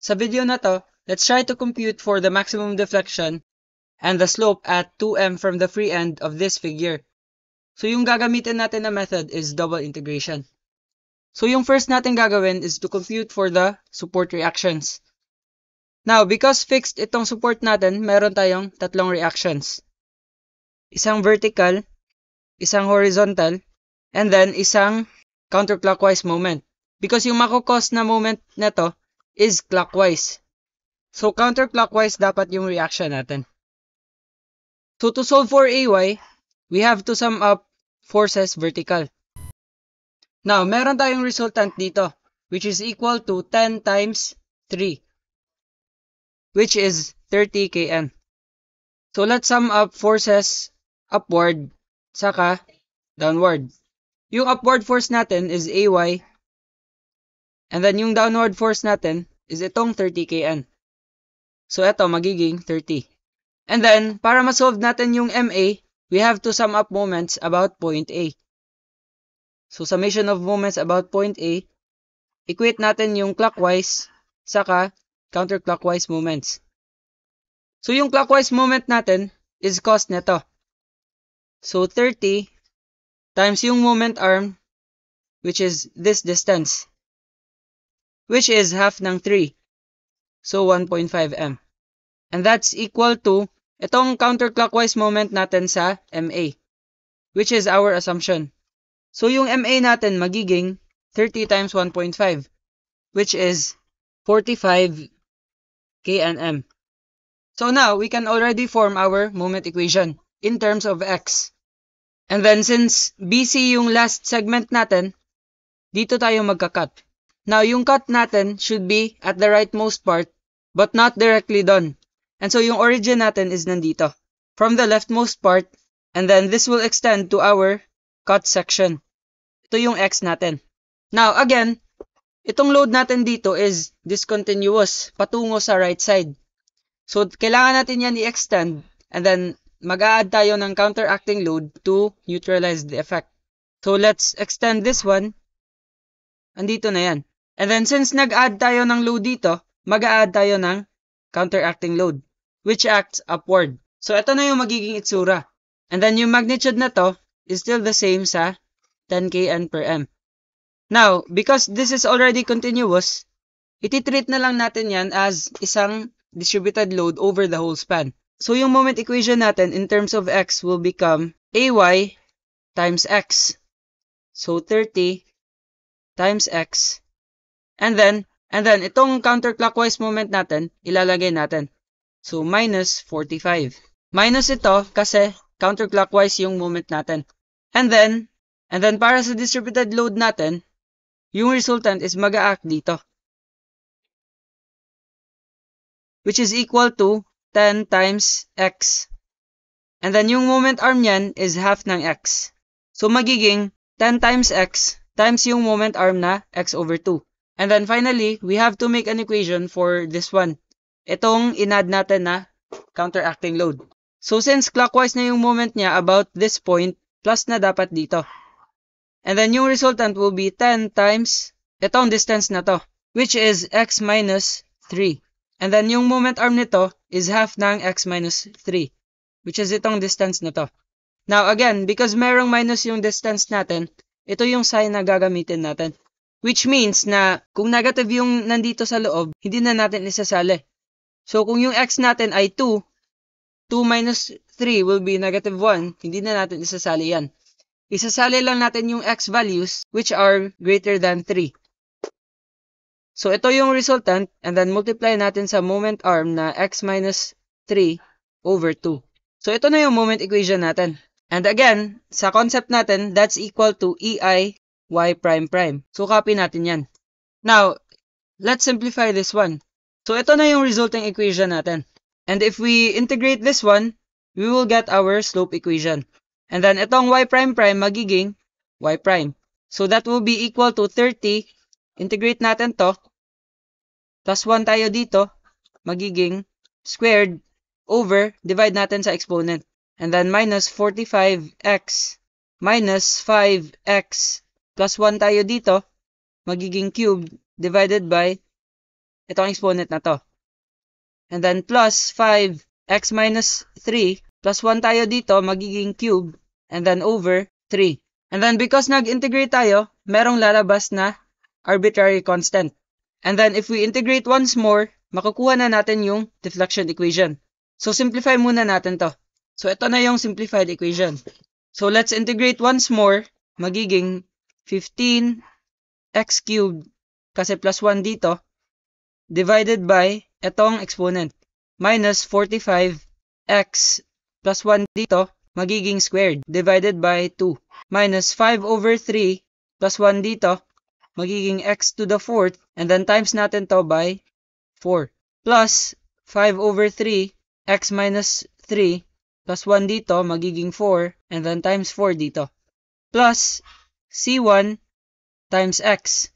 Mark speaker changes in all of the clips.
Speaker 1: Sa video na to, let's try to compute for the maximum deflection and the slope at 2m from the free end of this figure. So yung gagamitin natin na method is double integration. So yung first natin gagawin is to compute for the support reactions. Now, because fixed itong support natin, meron tayong tatlong reactions. Isang vertical, isang horizontal, and then isang counterclockwise moment. Because yung makukos na moment na to is clockwise. So, counterclockwise dapat yung reaction natin. So, to solve for AY, we have to sum up forces vertical. Now, meron tayong resultant dito, which is equal to 10 times 3, which is 30 kN. So, let's sum up forces upward, saka downward. Yung upward force natin is AY And then yung downward force natin is itong 30kN. So ito magiging 30. And then, para ma-solve natin yung MA, we have to sum up moments about point A. So summation of moments about point A, equate natin yung clockwise saka counterclockwise moments. So yung clockwise moment natin is cost nito. So 30 times yung moment arm which is this distance which is half ng 3. So 1.5M. And that's equal to itong counterclockwise moment natin sa MA, which is our assumption. So yung MA natin magiging 30 times 1.5, which is 45 KNM. So now, we can already form our moment equation in terms of X. And then since BC yung last segment natin, dito tayo magkakat. Now, yung cut natin should be at the rightmost part, but not directly done. And so, yung origin natin is nandito. From the leftmost part, and then this will extend to our cut section. Ito yung x natin. Now, again, itong load natin dito is discontinuous, patungo sa right side. So, kailangan natin yan i-extend, and then mag-add tayo ng counteracting load to neutralize the effect. So, let's extend this one. Andito na yan. And then since nag-add tayo ng load dito, mag-add tayo ng counteracting load, which acts upward. So ito na yung magiging itsura. And then yung magnitude na to is still the same sa 10 kN per M. Now, because this is already continuous, iti-treat na lang natin yan as isang distributed load over the whole span. So yung moment equation natin in terms of x will become ay times x. So 30 times x And then, and then, itong counterclockwise moment natin, ilalagay natin. So, minus 45. Minus ito kasi counterclockwise yung moment natin. And then, and then para sa distributed load natin, yung resultant is mag act dito. Which is equal to 10 times x. And then yung moment arm niyan is half ng x. So magiging 10 times x times yung moment arm na x over 2. And then finally, we have to make an equation for this one. Itong inad natin na counteracting load. So since clockwise na yung moment niya about this point, plus na dapat dito. And then yung resultant will be 10 times itong distance na to, which is x minus 3. And then yung moment arm nito is half ng x minus 3, which is itong distance na to. Now again, because merong minus yung distance natin, ito yung sign na gagamitin natin. Which means na kung negative yung nandito sa loob, hindi na natin isasali. So kung yung x natin ay 2, 2 minus 3 will be negative 1. Hindi na natin isasali yan. Isasali lang natin yung x values which are greater than 3. So ito yung resultant and then multiply natin sa moment arm na x minus 3 over 2. So ito na yung moment equation natin. And again, sa concept natin, that's equal to EI y prime prime. So copy natin yan. Now, let's simplify this one. So ito na yung resulting equation natin. And if we integrate this one, we will get our slope equation. And then itong y prime prime magiging y prime. So that will be equal to 30. Integrate natin to. Plus 1 tayo dito. Magiging squared over, divide natin sa exponent. And then minus 45x minus 5x Plus 1 tayo dito, magiging cube divided by itong exponent na to. And then plus 5, x minus 3, plus 1 tayo dito, magiging cube, and then over 3. And then because nag-integrate tayo, merong lalabas na arbitrary constant. And then if we integrate once more, makukuha na natin yung deflection equation. So simplify muna natin to. So ito na yung simplified equation. So let's integrate once more, magiging 15 x cubed kasi plus 1 dito divided by itong exponent minus 45 x plus 1 dito magiging squared divided by 2 minus 5 over 3 plus 1 dito magiging x to the fourth and then times natin to by 4 plus 5 over 3 x minus 3 plus 1 dito magiging 4 and then times 4 dito plus C1 times X.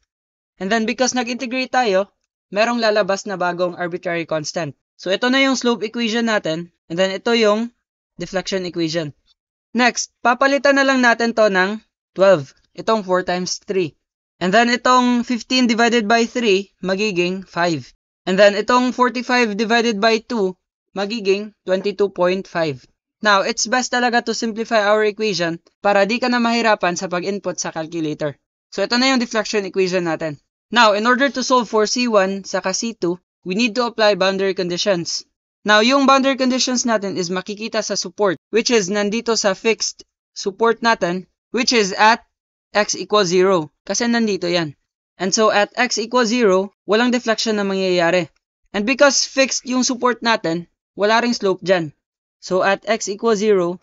Speaker 1: And then because nag-integrate tayo, merong lalabas na bagong arbitrary constant. So ito na yung slope equation natin. And then ito yung deflection equation. Next, papalitan na lang natin to ng 12. Itong 4 times 3. And then itong 15 divided by 3 magiging 5. And then itong 45 divided by 2 magiging 22.5. Now, it's best talaga to simplify our equation para di ka na mahirapan sa pag-input sa calculator. So, ito na yung deflection equation natin. Now, in order to solve for C1 sa C2, we need to apply boundary conditions. Now, yung boundary conditions natin is makikita sa support, which is nandito sa fixed support natin, which is at x equals 0, kasi nandito yan. And so, at x equals 0, walang deflection na mangyayari. And because fixed yung support natin, wala ring slope dyan. So at x equals 0,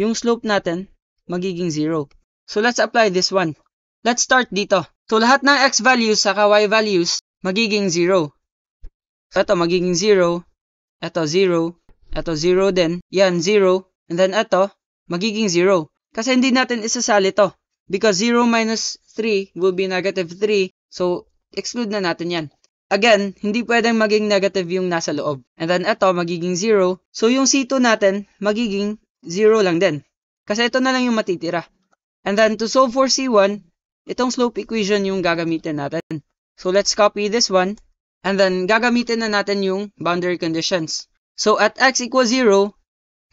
Speaker 1: yung slope natin magiging 0. So let's apply this one. Let's start dito. So lahat ng x values saka y values magiging 0. Ito magiging 0. Ito 0. Ito 0 din. Yan 0. And then ito magiging 0. Kasi hindi natin isasali ito. Because 0 minus 3 will be negative 3. So exclude na natin yan. Again, hindi pwedeng maging negative yung nasa loob. And then ito, magiging 0. So yung C2 natin, magiging 0 lang din. Kasi ito na lang yung matitira. And then to solve for C1, itong slope equation yung gagamitin natin. So let's copy this one. And then gagamitin na natin yung boundary conditions. So at x equals 0,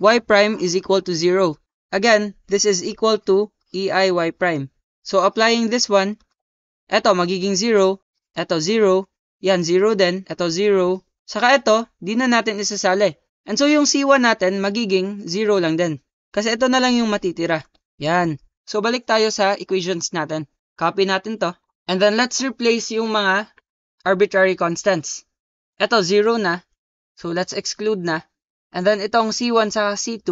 Speaker 1: y prime is equal to 0. Again, this is equal to EI y prime. So applying this one, ito magiging 0, ito 0, yan, 0 din. Ito, 0. Saka ito, di na natin isasali. And so, yung C1 natin, magiging 0 lang din. Kasi ito na lang yung matitira. Yan. So, balik tayo sa equations natin. Copy natin to. And then, let's replace yung mga arbitrary constants. Ito, 0 na. So, let's exclude na. And then, itong C1 sa C2,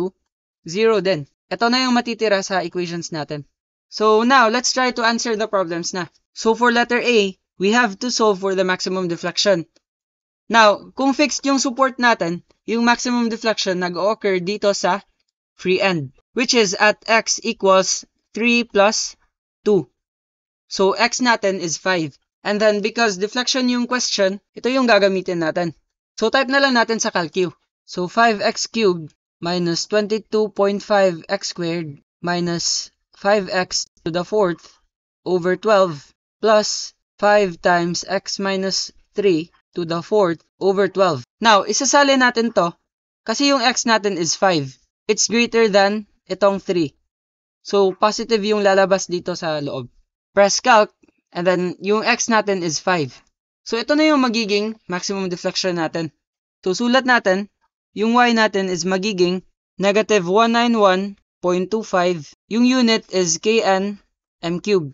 Speaker 1: 0 din. Ito na yung matitira sa equations natin. So, now, let's try to answer the problems na. So, for letter A, we have to solve for the maximum deflection. Now, kung fixed yung support natin, yung maximum deflection nag-occur dito sa free end, which is at x equals 3 plus 2. So, x natin is 5. And then, because deflection yung question, ito yung gagamitin natin. So, type na lang natin sa CalQ. So, 5x cubed minus 22.5x squared minus 5x to the fourth over 12 plus 5 times x minus 3 to the fourth over 12. Now, isasali natin to kasi yung x natin is 5. It's greater than itong 3. So, positive yung lalabas dito sa loob. Press calc and then yung x natin is 5. So, ito na yung magiging maximum deflection natin. So, sulat natin, yung y natin is magiging negative 191.25. Yung unit is kn m cube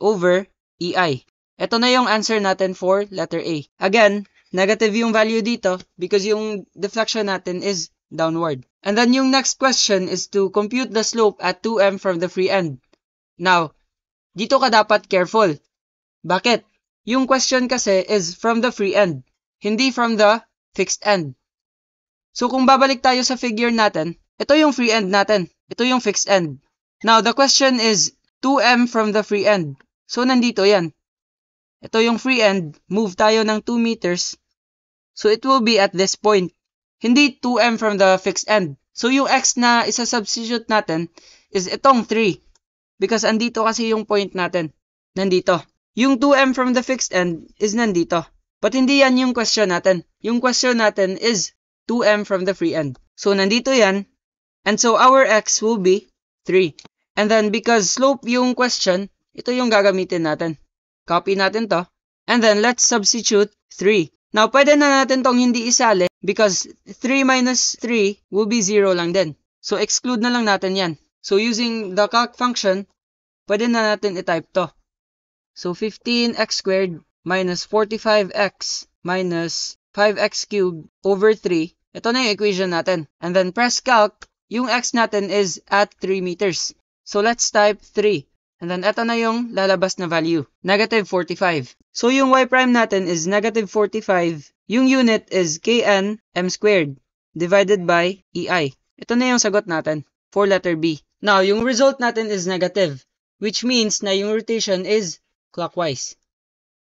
Speaker 1: over ei. Ito na yung answer natin for letter A. Again, negative yung value dito because yung deflection natin is downward. And then yung next question is to compute the slope at 2m from the free end. Now, dito ka dapat careful. Bakit? Yung question kasi is from the free end, hindi from the fixed end. So kung babalik tayo sa figure natin, ito yung free end natin. Ito yung fixed end. Now, the question is 2m from the free end. So nandito yan. Ito yung free end. Move tayo ng 2 meters. So it will be at this point. Hindi 2m from the fixed end. So yung x na isa-substitute natin is itong 3. Because andito kasi yung point natin. Nandito. Yung 2m from the fixed end is nandito. But hindi yan yung question natin. Yung question natin is 2m from the free end. So nandito yan. And so our x will be 3. And then because slope yung question, ito yung gagamitin natin. Copy natin to. And then, let's substitute 3. Now, pwede na natin tong hindi isali because 3 minus 3 will be 0 lang din. So, exclude na lang natin yan. So, using the calc function, pwede na natin i-type to. So, 15x squared minus 45x minus 5x cubed over 3. Ito na yung equation natin. And then, press calc, yung x natin is at 3 meters. So, let's type 3. And then, ito na yung lalabas na value. Negative 45. So, yung y prime natin is negative 45. Yung unit is kn m squared divided by ei. Ito na yung sagot natin for letter B. Now, yung result natin is negative, which means na yung rotation is clockwise.